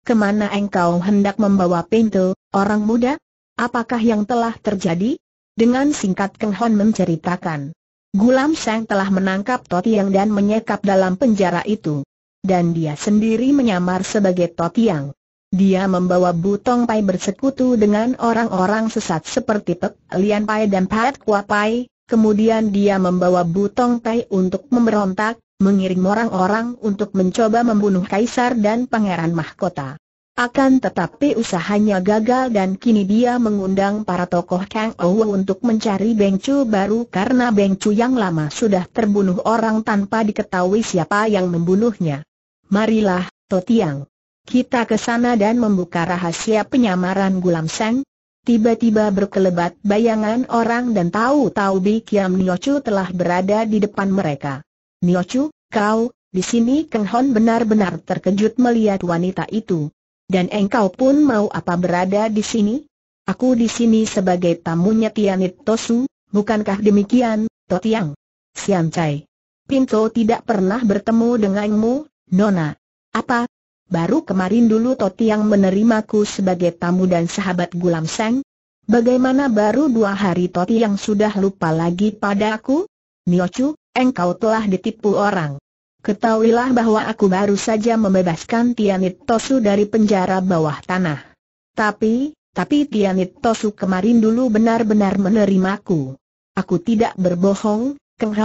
Kemana engkau hendak membawa pintu, orang muda? Apakah yang telah terjadi? Dengan singkat Keng Hon menceritakan. Gulam Seng telah menangkap Totiang dan menyekap dalam penjara itu dan dia sendiri menyamar sebagai Totiang. Dia membawa Butong Pai bersekutu dengan orang-orang sesat seperti Pek Lian Pai dan Pat Kua Pai, kemudian dia membawa Butong Pai untuk memberontak, mengirim orang-orang untuk mencoba membunuh Kaisar dan Pangeran Mahkota. Akan tetapi usahanya gagal dan kini dia mengundang para tokoh Kang Ouwe untuk mencari Bengcu baru karena Bengcu yang lama sudah terbunuh orang tanpa diketahui siapa yang membunuhnya. Marilah, Totiang. Kita ke sana dan membuka rahasia penyamaran Gulam Seng. Tiba-tiba berkelebat bayangan orang dan tahu-tahu Bi Bikiam Niochu telah berada di depan mereka. Niochu, kau, di sini Keng Hon benar-benar terkejut melihat wanita itu. Dan engkau pun mau apa berada di sini? Aku di sini sebagai tamunya Tianit Tosu, bukankah demikian, Totiang? Siancai. Pinto tidak pernah bertemu denganmu, Nona. Apa? Baru kemarin dulu Toti yang menerimaku sebagai tamu dan sahabat Gulam Seng? Bagaimana baru dua hari Toti yang sudah lupa lagi pada aku? Niochu, engkau telah ditipu orang. Ketahuilah bahwa aku baru saja membebaskan Tianit Tosu dari penjara bawah tanah. Tapi, tapi Tianit Tosu kemarin dulu benar-benar menerimaku. Aku tidak berbohong, Keng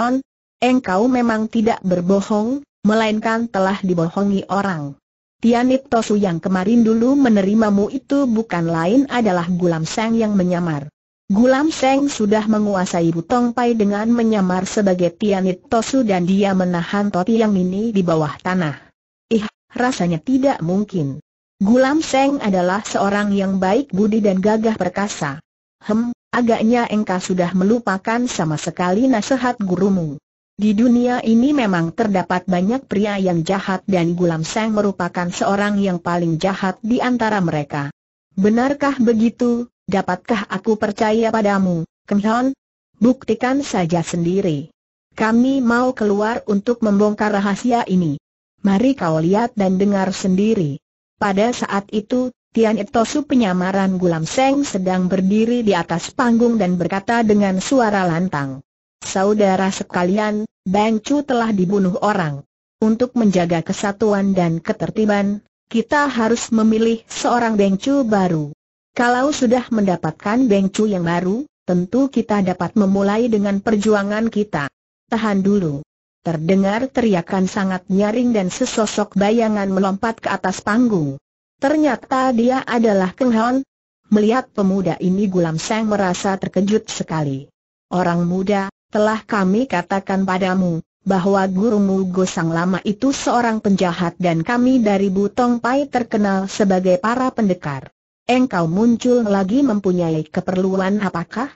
Engkau memang tidak berbohong, melainkan telah dibohongi orang. Tianip Tosu yang kemarin dulu menerimamu itu bukan lain adalah Gulam Seng yang menyamar. Gulam Seng sudah menguasai Butong Pai dengan menyamar sebagai Tianip Tosu dan dia menahan Toti yang ini di bawah tanah. Ih, rasanya tidak mungkin. Gulam Seng adalah seorang yang baik budi dan gagah perkasa. Hem, agaknya engkau sudah melupakan sama sekali nasihat gurumu. Di dunia ini memang terdapat banyak pria yang jahat dan Gulam Seng merupakan seorang yang paling jahat di antara mereka. Benarkah begitu? Dapatkah aku percaya padamu, Kemhon? Buktikan saja sendiri. Kami mau keluar untuk membongkar rahasia ini. Mari kau lihat dan dengar sendiri. Pada saat itu, Tian Itosu penyamaran Gulam Seng sedang berdiri di atas panggung dan berkata dengan suara lantang. Saudara sekalian, Bang Chu telah dibunuh orang. Untuk menjaga kesatuan dan ketertiban, kita harus memilih seorang Bang Chu baru. Kalau sudah mendapatkan Bang Chu yang baru, tentu kita dapat memulai dengan perjuangan kita. Tahan dulu. Terdengar teriakan sangat nyaring dan sesosok bayangan melompat ke atas panggung. Ternyata dia adalah Keng Hon. Melihat pemuda ini Gulam Seng merasa terkejut sekali. Orang muda, telah kami katakan padamu, bahwa gurumu Gosang Lama itu seorang penjahat dan kami dari Butong Pai terkenal sebagai para pendekar. Engkau muncul lagi mempunyai keperluan apakah?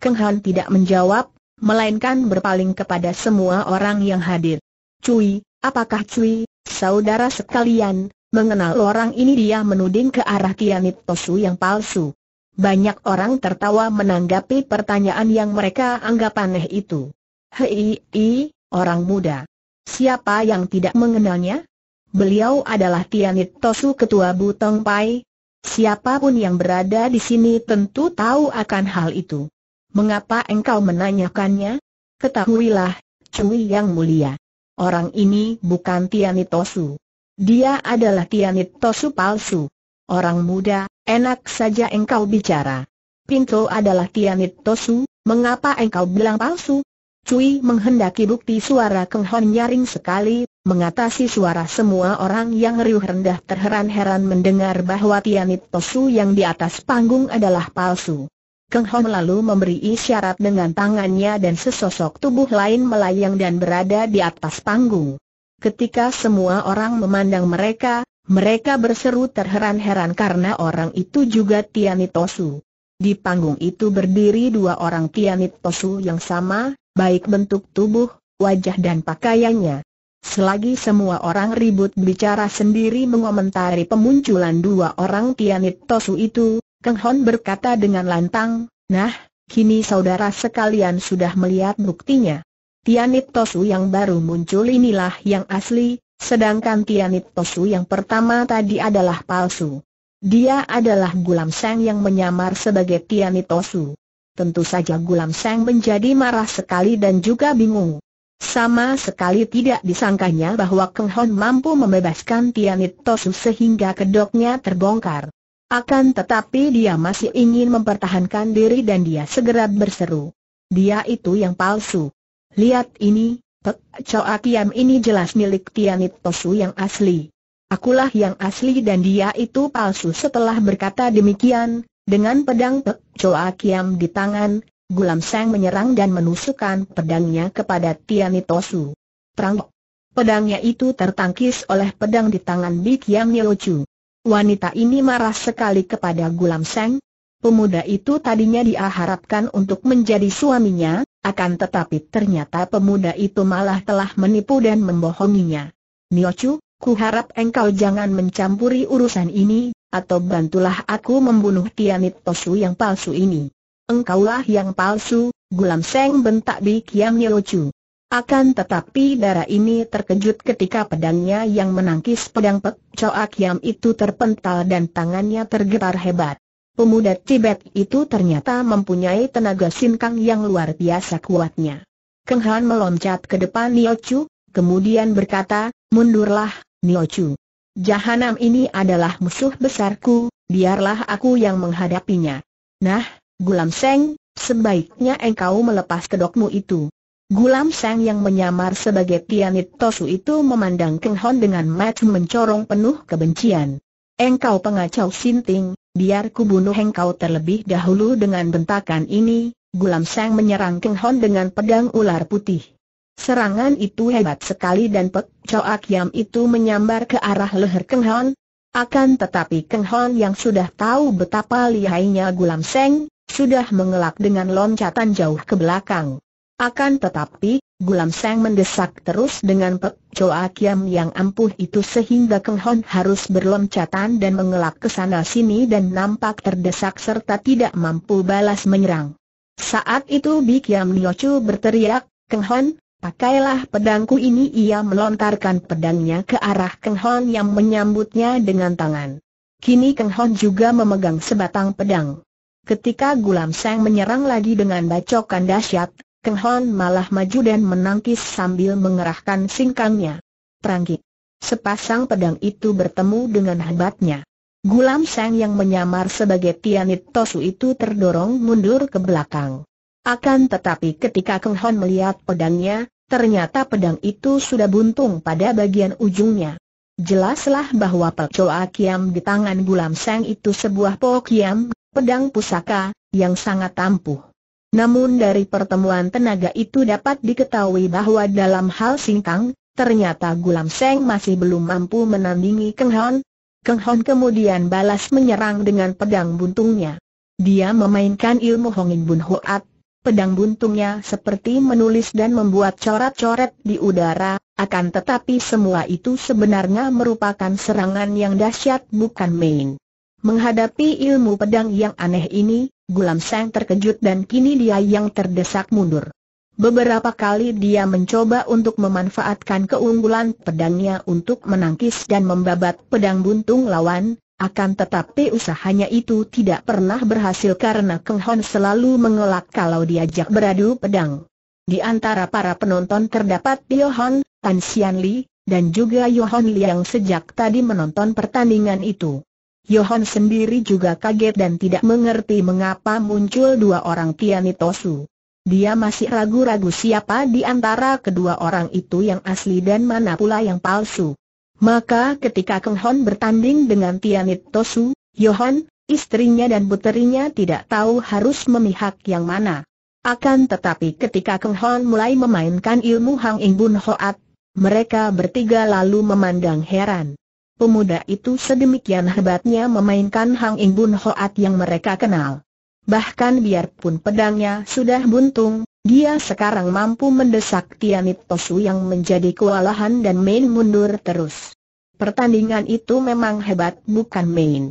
Keng Han tidak menjawab, melainkan berpaling kepada semua orang yang hadir. Cui, apakah Cui, saudara sekalian, mengenal orang ini dia menuding ke arah Kianit Tosu yang palsu. Banyak orang tertawa menanggapi pertanyaan yang mereka anggap aneh itu. Hei, orang muda. Siapa yang tidak mengenalnya? Beliau adalah Tianit Tosu Ketua Butong Pai. Siapapun yang berada di sini tentu tahu akan hal itu. Mengapa engkau menanyakannya? Ketahuilah, Cui yang mulia. Orang ini bukan Tianit Tosu. Dia adalah Tianit Tosu palsu. Orang muda, Enak saja engkau bicara. Pinto adalah Tianit Tosu, mengapa engkau bilang palsu? Cui menghendaki bukti suara Keng Hon nyaring sekali, mengatasi suara semua orang yang riuh rendah terheran-heran mendengar bahwa Tianit Tosu yang di atas panggung adalah palsu. Keng Hon lalu memberi isyarat dengan tangannya dan sesosok tubuh lain melayang dan berada di atas panggung. Ketika semua orang memandang mereka, mereka berseru terheran-heran karena orang itu juga Tianitosu. Di panggung itu berdiri dua orang Tianitosu yang sama, baik bentuk tubuh, wajah dan pakaiannya. Selagi semua orang ribut bicara sendiri mengomentari pemunculan dua orang Tianitosu itu, Keng Hon berkata dengan lantang, Nah, kini saudara sekalian sudah melihat buktinya. Tianitosu yang baru muncul inilah yang asli, Sedangkan Tianit Tosu yang pertama tadi adalah palsu. Dia adalah Gulam Seng yang menyamar sebagai Tianit Tosu. Tentu saja Gulam Seng menjadi marah sekali dan juga bingung. Sama sekali tidak disangkanya bahwa Keng Hon mampu membebaskan Tianit Tosu sehingga kedoknya terbongkar. Akan tetapi dia masih ingin mempertahankan diri dan dia segera berseru. Dia itu yang palsu. Lihat ini, Pek Choa Kiam ini jelas milik Tianit Tosu yang asli. Akulah yang asli dan dia itu palsu setelah berkata demikian, dengan pedang Pek Choa Kiam di tangan, Gulam Seng menyerang dan menusukkan pedangnya kepada Tianit Tosu. Terang Pedangnya itu tertangkis oleh pedang di tangan Bik Yam Niochu. Wanita ini marah sekali kepada Gulam Seng, Pemuda itu tadinya dia harapkan untuk menjadi suaminya, akan tetapi ternyata pemuda itu malah telah menipu dan membohonginya. Niochu, ku harap engkau jangan mencampuri urusan ini, atau bantulah aku membunuh Tianit Tosu yang palsu ini. Engkaulah yang palsu, Gulam Seng bentak Bi Kiang Niochu. Akan tetapi darah ini terkejut ketika pedangnya yang menangkis pedang Pek coak Kiam itu terpental dan tangannya tergetar hebat. Pemuda Tibet itu ternyata mempunyai tenaga sinkang yang luar biasa kuatnya. Keng Han meloncat ke depan Nio Chu, kemudian berkata, mundurlah, Nio Chu. Jahanam ini adalah musuh besarku, biarlah aku yang menghadapinya. Nah, Gulam Seng, sebaiknya engkau melepas kedokmu itu. Gulam Seng yang menyamar sebagai pianit Tosu itu memandang Keng Han dengan mata mencorong penuh kebencian. Engkau pengacau sinting, biar ku bunuh engkau terlebih dahulu dengan bentakan ini, Gulam Seng menyerang Keng Hon dengan pedang ular putih. Serangan itu hebat sekali dan Pek Choak Yam itu menyambar ke arah leher Keng Hon. Akan tetapi Keng Hon yang sudah tahu betapa lihainya Gulam Seng, sudah mengelak dengan loncatan jauh ke belakang. Akan tetapi, Gulam Seng mendesak terus dengan Pek Choa Kiam yang ampuh itu sehingga Keng Hon harus berloncatan dan mengelak ke sana sini dan nampak terdesak serta tidak mampu balas menyerang. Saat itu Bi Kiam Niochu berteriak, Keng Hon, pakailah pedangku ini ia melontarkan pedangnya ke arah Keng Hon yang menyambutnya dengan tangan. Kini Keng Hon juga memegang sebatang pedang. Ketika Gulam Seng menyerang lagi dengan bacokan dahsyat, Kehon malah maju dan menangkis sambil mengerahkan singkangnya. Perangkit. Sepasang pedang itu bertemu dengan hebatnya. Gulam Seng yang menyamar sebagai Tianit Tosu itu terdorong mundur ke belakang. Akan tetapi ketika Keng Hon melihat pedangnya, ternyata pedang itu sudah buntung pada bagian ujungnya. Jelaslah bahwa Pelcoa Kiam di tangan Gulam Seng itu sebuah Po Kiam, pedang pusaka, yang sangat ampuh. Namun dari pertemuan tenaga itu dapat diketahui bahwa dalam hal singkang, ternyata Gulam Seng masih belum mampu menandingi Keng Hon. Keng Hon kemudian balas menyerang dengan pedang buntungnya. Dia memainkan ilmu Hongin Bun Hoat, pedang buntungnya seperti menulis dan membuat coret-coret di udara, akan tetapi semua itu sebenarnya merupakan serangan yang dahsyat bukan main. Menghadapi ilmu pedang yang aneh ini, Gulam Seng terkejut dan kini dia yang terdesak mundur. Beberapa kali dia mencoba untuk memanfaatkan keunggulan pedangnya untuk menangkis dan membabat pedang buntung lawan, akan tetapi usahanya itu tidak pernah berhasil karena Keng Hon selalu mengelak kalau diajak beradu pedang. Di antara para penonton terdapat Tio Hon, Tan Xian Li, dan juga Yohon Li yang sejak tadi menonton pertandingan itu. Yohan sendiri juga kaget dan tidak mengerti mengapa muncul dua orang Tianitosu. Dia masih ragu-ragu siapa di antara kedua orang itu yang asli dan mana pula yang palsu. Maka ketika Keng Hon bertanding dengan Tianit Tosu, istrinya dan puterinya tidak tahu harus memihak yang mana. Akan tetapi ketika Keng Hon mulai memainkan ilmu Hang Ing Bun Hoat, mereka bertiga lalu memandang heran pemuda itu sedemikian hebatnya memainkan Hang Ing Bun Hoat yang mereka kenal. Bahkan biarpun pedangnya sudah buntung, dia sekarang mampu mendesak Tianit Tosu yang menjadi kewalahan dan main mundur terus. Pertandingan itu memang hebat bukan main.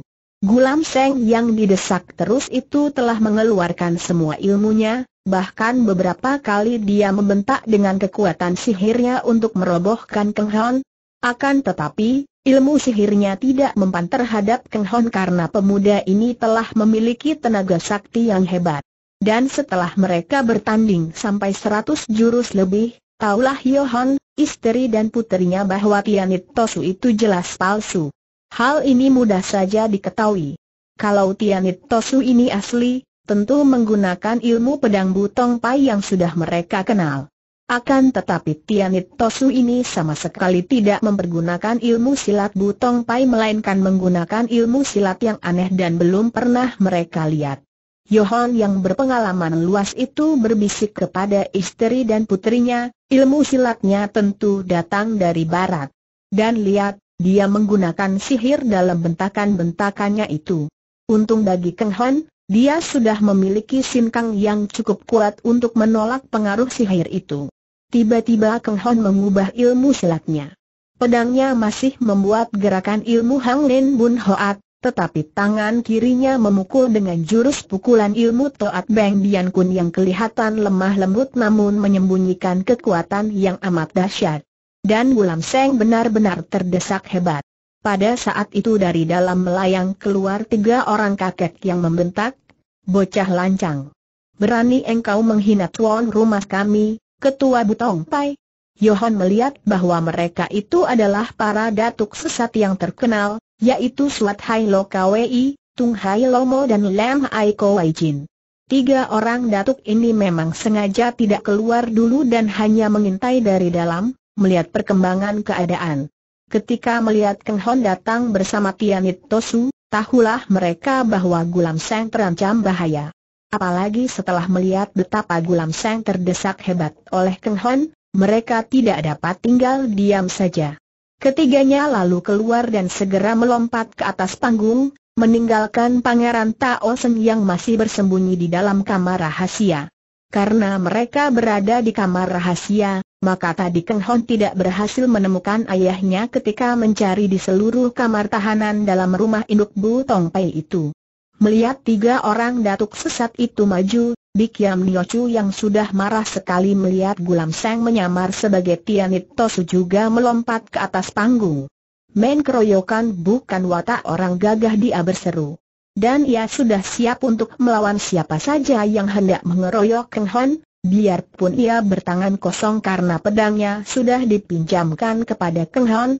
Gulam Seng yang didesak terus itu telah mengeluarkan semua ilmunya, bahkan beberapa kali dia membentak dengan kekuatan sihirnya untuk merobohkan Keng Hon. Akan tetapi, Ilmu sihirnya tidak mempan terhadap Keng Hon karena pemuda ini telah memiliki tenaga sakti yang hebat. Dan setelah mereka bertanding sampai seratus jurus lebih, taulah Yohan, istri dan putrinya bahwa Tianit Tosu itu jelas palsu. Hal ini mudah saja diketahui. Kalau Tianit Tosu ini asli, tentu menggunakan ilmu pedang butong pai yang sudah mereka kenal. Akan tetapi Tianit Tosu ini sama sekali tidak mempergunakan ilmu silat Butong Pai melainkan menggunakan ilmu silat yang aneh dan belum pernah mereka lihat. Yohon yang berpengalaman luas itu berbisik kepada istri dan putrinya, ilmu silatnya tentu datang dari barat. Dan lihat, dia menggunakan sihir dalam bentakan-bentakannya itu. Untung bagi Keng Hon, dia sudah memiliki sinkang yang cukup kuat untuk menolak pengaruh sihir itu. Tiba-tiba Keng Hon mengubah ilmu silatnya. Pedangnya masih membuat gerakan ilmu Hang Lin Bun Hoat, tetapi tangan kirinya memukul dengan jurus pukulan ilmu Toat Beng Bian Kun yang kelihatan lemah lembut namun menyembunyikan kekuatan yang amat dahsyat. Dan Wulam Seng benar-benar terdesak hebat. Pada saat itu dari dalam melayang keluar tiga orang kakek yang membentak, bocah lancang. Berani engkau menghina tuan rumah kami, ketua Butong Pai. Yohan melihat bahwa mereka itu adalah para datuk sesat yang terkenal, yaitu Suat Hai Lo Kwei, Tung Hai Lomo dan Lam Hai Kowai Jin. Tiga orang datuk ini memang sengaja tidak keluar dulu dan hanya mengintai dari dalam, melihat perkembangan keadaan. Ketika melihat Keng Hon datang bersama Tianit Tosu, tahulah mereka bahwa Gulam Seng terancam bahaya. Apalagi setelah melihat betapa Gulam Seng terdesak hebat oleh Keng Hon, mereka tidak dapat tinggal diam saja. Ketiganya lalu keluar dan segera melompat ke atas panggung, meninggalkan Pangeran Tao Seng yang masih bersembunyi di dalam kamar rahasia. Karena mereka berada di kamar rahasia, maka tadi Keng Hon tidak berhasil menemukan ayahnya ketika mencari di seluruh kamar tahanan dalam rumah induk Bu Tong Pei itu. Melihat tiga orang datuk sesat itu maju, Bik Yam Chu yang sudah marah sekali melihat Gulam Seng menyamar sebagai Tianit Tosu juga melompat ke atas panggung. Main keroyokan bukan watak orang gagah dia berseru. Dan ia sudah siap untuk melawan siapa saja yang hendak mengeroyok Keng Hon, Biarpun ia bertangan kosong karena pedangnya sudah dipinjamkan kepada Keng Han,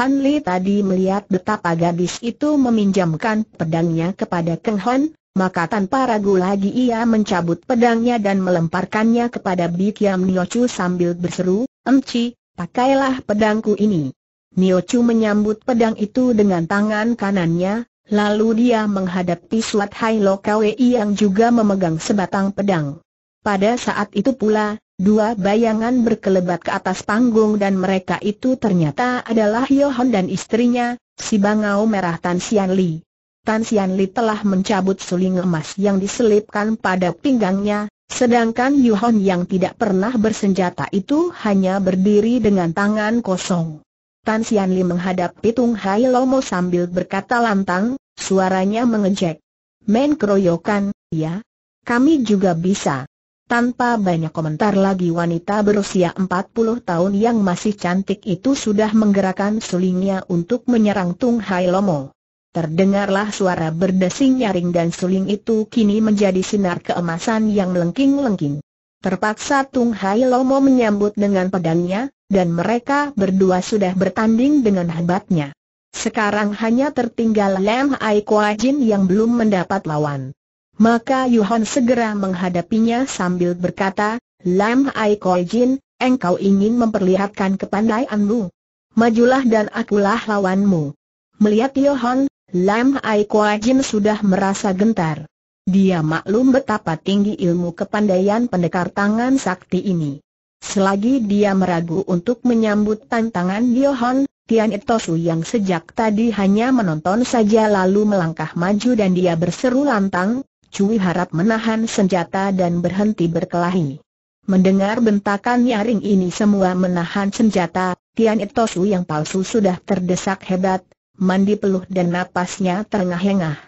Han Li tadi melihat betapa gadis itu meminjamkan pedangnya kepada Keng Han, maka tanpa ragu lagi ia mencabut pedangnya dan melemparkannya kepada Bikiam Niochu sambil berseru, Emci, pakailah pedangku ini. Niochu menyambut pedang itu dengan tangan kanannya, lalu dia menghadapi Suat Hai Lokawei yang juga memegang sebatang pedang. Pada saat itu pula, dua bayangan berkelebat ke atas panggung dan mereka itu ternyata adalah Yohan dan istrinya, si Bangau Merah Tan Sian Li. Tan Sian Li telah mencabut suling emas yang diselipkan pada pinggangnya, sedangkan Yohan yang tidak pernah bersenjata itu hanya berdiri dengan tangan kosong. Tan Sian Li menghadap Pitung Hai Lomo sambil berkata lantang, suaranya mengejek. Men keroyokan, ya? Kami juga bisa. Tanpa banyak komentar lagi wanita berusia 40 tahun yang masih cantik itu sudah menggerakkan sulingnya untuk menyerang Tung Hai Lomo. Terdengarlah suara berdesing nyaring dan suling itu kini menjadi sinar keemasan yang melengking-lengking. Terpaksa Tung Hai Lomo menyambut dengan pedangnya, dan mereka berdua sudah bertanding dengan hebatnya. Sekarang hanya tertinggal Lam Ai Kua Jin yang belum mendapat lawan. Maka Yuhan segera menghadapinya sambil berkata, Lam Ai Koi Jin, engkau ingin memperlihatkan kepandaianmu. Majulah dan akulah lawanmu. Melihat Yohan, Lam Ai Koi Jin sudah merasa gentar. Dia maklum betapa tinggi ilmu kepandaian pendekar tangan sakti ini. Selagi dia meragu untuk menyambut tantangan Yohan, Tian Etosu yang sejak tadi hanya menonton saja lalu melangkah maju dan dia berseru lantang, Cui harap menahan senjata dan berhenti berkelahi. Mendengar bentakan nyaring ini semua menahan senjata, Tian Itosu yang palsu sudah terdesak hebat, mandi peluh dan napasnya terengah-engah.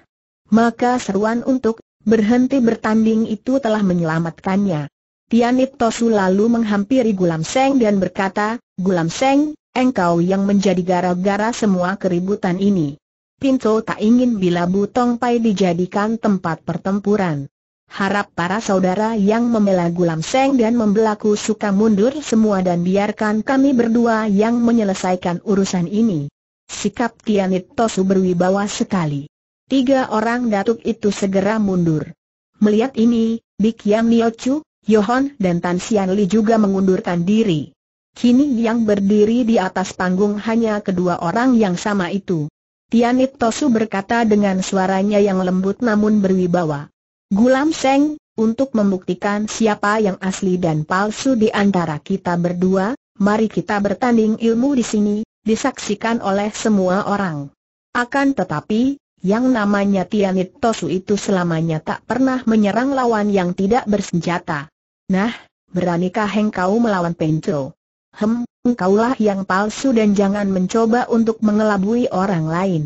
Maka seruan untuk berhenti bertanding itu telah menyelamatkannya. Tian Itosu lalu menghampiri Gulam Seng dan berkata, Gulam Seng, engkau yang menjadi gara-gara semua keributan ini. Pinto tak ingin bila Butong Pai dijadikan tempat pertempuran. Harap para saudara yang membela Gulam Seng dan membelaku suka mundur semua dan biarkan kami berdua yang menyelesaikan urusan ini. Sikap Tianit Tosu berwibawa sekali. Tiga orang datuk itu segera mundur. Melihat ini, Bik Yang Niochu, Yohon dan Tan Xian Li juga mengundurkan diri. Kini yang berdiri di atas panggung hanya kedua orang yang sama itu. Tianit Tosu berkata dengan suaranya yang lembut namun berwibawa. Gulam Seng, untuk membuktikan siapa yang asli dan palsu di antara kita berdua, mari kita bertanding ilmu di sini, disaksikan oleh semua orang. Akan tetapi, yang namanya Tianit Tosu itu selamanya tak pernah menyerang lawan yang tidak bersenjata. Nah, beranikah engkau melawan Pencho? Hem, engkaulah yang palsu dan jangan mencoba untuk mengelabui orang lain.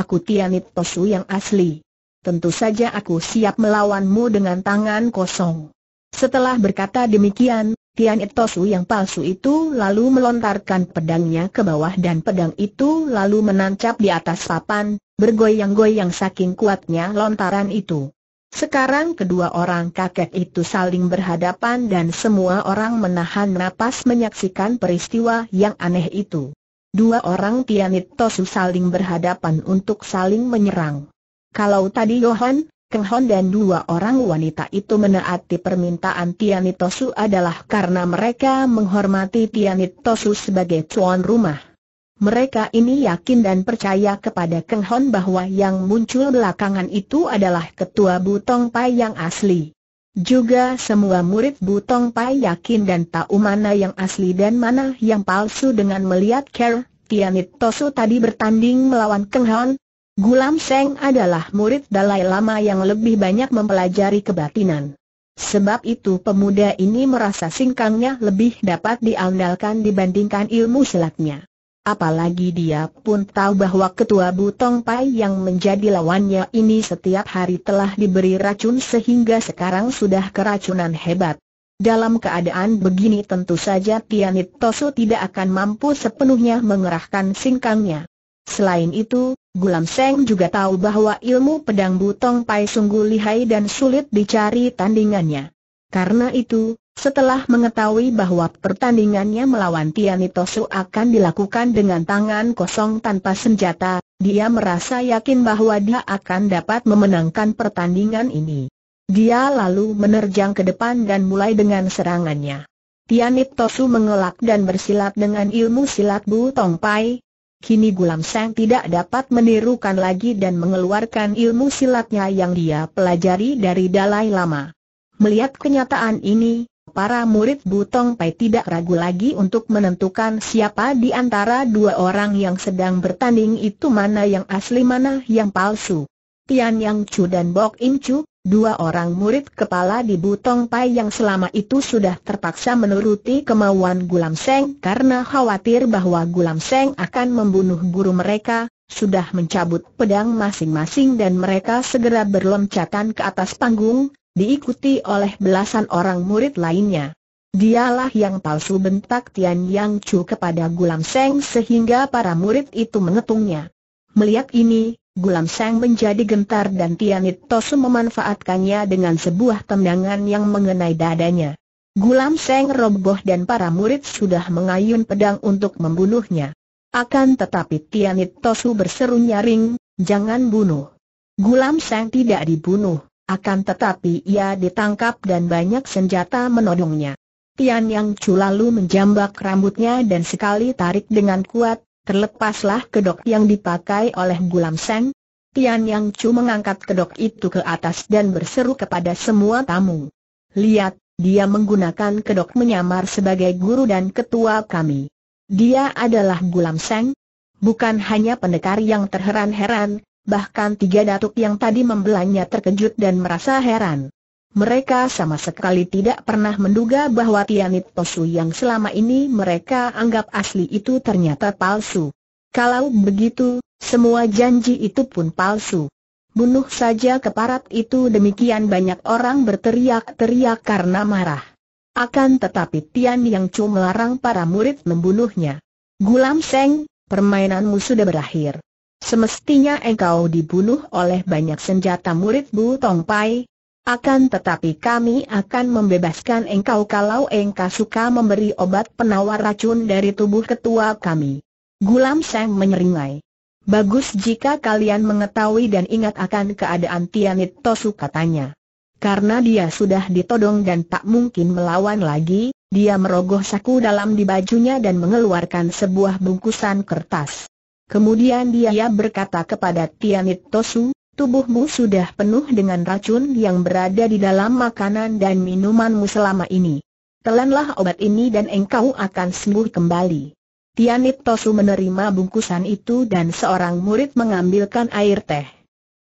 Aku Tianit Tosu yang asli. Tentu saja aku siap melawanmu dengan tangan kosong. Setelah berkata demikian, Tianit Tosu yang palsu itu lalu melontarkan pedangnya ke bawah dan pedang itu lalu menancap di atas papan, bergoyang-goyang saking kuatnya lontaran itu. Sekarang kedua orang kakek itu saling berhadapan dan semua orang menahan napas menyaksikan peristiwa yang aneh itu. Dua orang Tianit Tosu saling berhadapan untuk saling menyerang. Kalau tadi Yohan, Keng Hon dan dua orang wanita itu menaati permintaan Tianit Tosu adalah karena mereka menghormati Tianit Tosu sebagai tuan rumah mereka ini yakin dan percaya kepada Keng Hon bahwa yang muncul belakangan itu adalah ketua Butong Pai yang asli. Juga semua murid Butong Pai yakin dan tahu mana yang asli dan mana yang palsu dengan melihat Ker, Tianit Tosu tadi bertanding melawan Keng Hon. Gulam Seng adalah murid Dalai Lama yang lebih banyak mempelajari kebatinan. Sebab itu pemuda ini merasa singkangnya lebih dapat diandalkan dibandingkan ilmu silatnya. Apalagi dia pun tahu bahwa ketua Butong Pai yang menjadi lawannya ini setiap hari telah diberi racun sehingga sekarang sudah keracunan hebat. Dalam keadaan begini tentu saja Tianit Tosu tidak akan mampu sepenuhnya mengerahkan singkangnya. Selain itu, Gulam Seng juga tahu bahwa ilmu pedang Butong Pai sungguh lihai dan sulit dicari tandingannya. Karena itu, setelah mengetahui bahwa pertandingannya melawan Tianitosu akan dilakukan dengan tangan kosong tanpa senjata, dia merasa yakin bahwa dia akan dapat memenangkan pertandingan ini. Dia lalu menerjang ke depan dan mulai dengan serangannya. Tianitosu mengelak dan bersilat dengan ilmu silat Bu tongpai. Kini Gulam Seng tidak dapat menirukan lagi dan mengeluarkan ilmu silatnya yang dia pelajari dari Dalai Lama. Melihat kenyataan ini, para murid Butong Pai tidak ragu lagi untuk menentukan siapa di antara dua orang yang sedang bertanding itu mana yang asli mana yang palsu. Tian Yang Chu dan Bok Im Chu, dua orang murid kepala di Butong Pai yang selama itu sudah terpaksa menuruti kemauan Gulam Seng karena khawatir bahwa Gulam Seng akan membunuh guru mereka, sudah mencabut pedang masing-masing dan mereka segera berloncatan ke atas panggung, diikuti oleh belasan orang murid lainnya. Dialah yang palsu bentak Tian Yang Chu kepada Gulam Seng sehingga para murid itu mengetungnya. Melihat ini, Gulam Seng menjadi gentar dan Tian Tosu memanfaatkannya dengan sebuah tendangan yang mengenai dadanya. Gulam Seng roboh dan para murid sudah mengayun pedang untuk membunuhnya. Akan tetapi Tian Tosu berseru nyaring, jangan bunuh. Gulam Seng tidak dibunuh. Akan tetapi ia ditangkap dan banyak senjata menodongnya. Tian Yang Chu lalu menjambak rambutnya dan sekali tarik dengan kuat, terlepaslah kedok yang dipakai oleh Gulam Seng. Tian Yang Chu mengangkat kedok itu ke atas dan berseru kepada semua tamu. Lihat, dia menggunakan kedok menyamar sebagai guru dan ketua kami. Dia adalah Gulam Seng, bukan hanya pendekar yang terheran-heran, bahkan tiga datuk yang tadi membelanya terkejut dan merasa heran. Mereka sama sekali tidak pernah menduga bahwa Tianit Tosu yang selama ini mereka anggap asli itu ternyata palsu. Kalau begitu, semua janji itu pun palsu. Bunuh saja keparat itu demikian banyak orang berteriak-teriak karena marah. Akan tetapi Tian Yang cuma melarang para murid membunuhnya. Gulam Seng, permainanmu sudah berakhir. Semestinya engkau dibunuh oleh banyak senjata murid Bu Tong Pai. Akan tetapi kami akan membebaskan engkau kalau engkau suka memberi obat penawar racun dari tubuh ketua kami. Gulam Seng menyeringai. Bagus jika kalian mengetahui dan ingat akan keadaan Tianit Tosu katanya. Karena dia sudah ditodong dan tak mungkin melawan lagi, dia merogoh saku dalam di bajunya dan mengeluarkan sebuah bungkusan kertas. Kemudian dia berkata kepada Tianit Tosu, tubuhmu sudah penuh dengan racun yang berada di dalam makanan dan minumanmu selama ini. Telanlah obat ini dan engkau akan sembuh kembali. Tianit Tosu menerima bungkusan itu dan seorang murid mengambilkan air teh.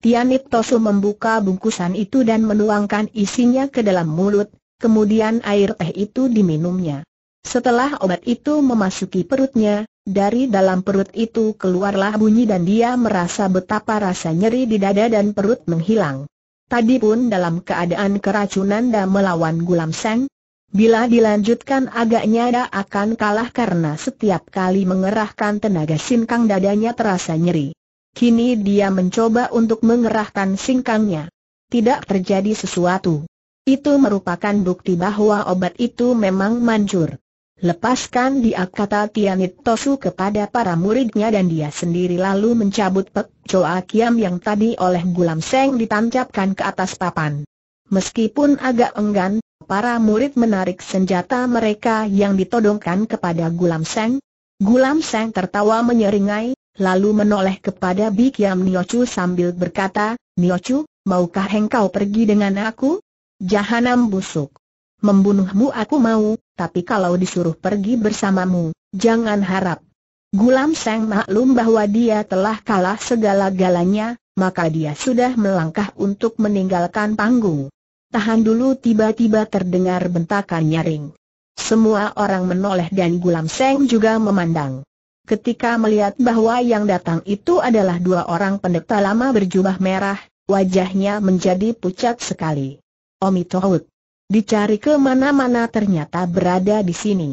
Tianit Tosu membuka bungkusan itu dan menuangkan isinya ke dalam mulut, kemudian air teh itu diminumnya. Setelah obat itu memasuki perutnya, dari dalam perut itu keluarlah bunyi dan dia merasa betapa rasa nyeri di dada dan perut menghilang. Tadi pun dalam keadaan keracunan dan melawan Gulam Seng, bila dilanjutkan agaknya dia akan kalah karena setiap kali mengerahkan tenaga singkang dadanya terasa nyeri. Kini dia mencoba untuk mengerahkan singkangnya. Tidak terjadi sesuatu. Itu merupakan bukti bahwa obat itu memang manjur. Lepaskan dia kata Tianit Tosu kepada para muridnya dan dia sendiri lalu mencabut pek Choa Kiam yang tadi oleh Gulam Seng ditancapkan ke atas papan. Meskipun agak enggan, para murid menarik senjata mereka yang ditodongkan kepada Gulam Seng. Gulam Seng tertawa menyeringai, lalu menoleh kepada Bikiam Niochu sambil berkata, Niochu, maukah engkau pergi dengan aku? Jahanam busuk. Membunuhmu aku mau, tapi kalau disuruh pergi bersamamu, jangan harap. Gulam Seng maklum bahwa dia telah kalah segala-galanya, maka dia sudah melangkah untuk meninggalkan panggung. Tahan dulu tiba-tiba terdengar bentakan nyaring. Semua orang menoleh dan Gulam Seng juga memandang. Ketika melihat bahwa yang datang itu adalah dua orang pendeta lama berjubah merah, wajahnya menjadi pucat sekali. Omitohut. Dicari ke mana-mana ternyata berada di sini.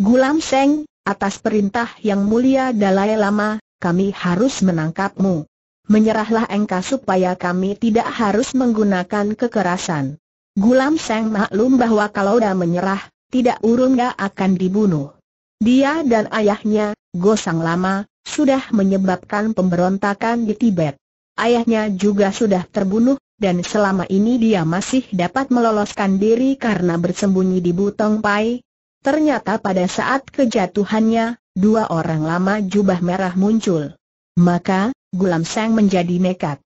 Gulam Seng, atas perintah yang mulia Dalai Lama, kami harus menangkapmu. Menyerahlah engkau supaya kami tidak harus menggunakan kekerasan. Gulam Seng maklum bahwa kalau dah menyerah, tidak urung gak akan dibunuh. Dia dan ayahnya, Gosang Lama, sudah menyebabkan pemberontakan di Tibet. Ayahnya juga sudah terbunuh, dan selama ini dia masih dapat meloloskan diri karena bersembunyi di Butong Pai. Ternyata pada saat kejatuhannya, dua orang lama jubah merah muncul. Maka, Gulam Seng menjadi nekat.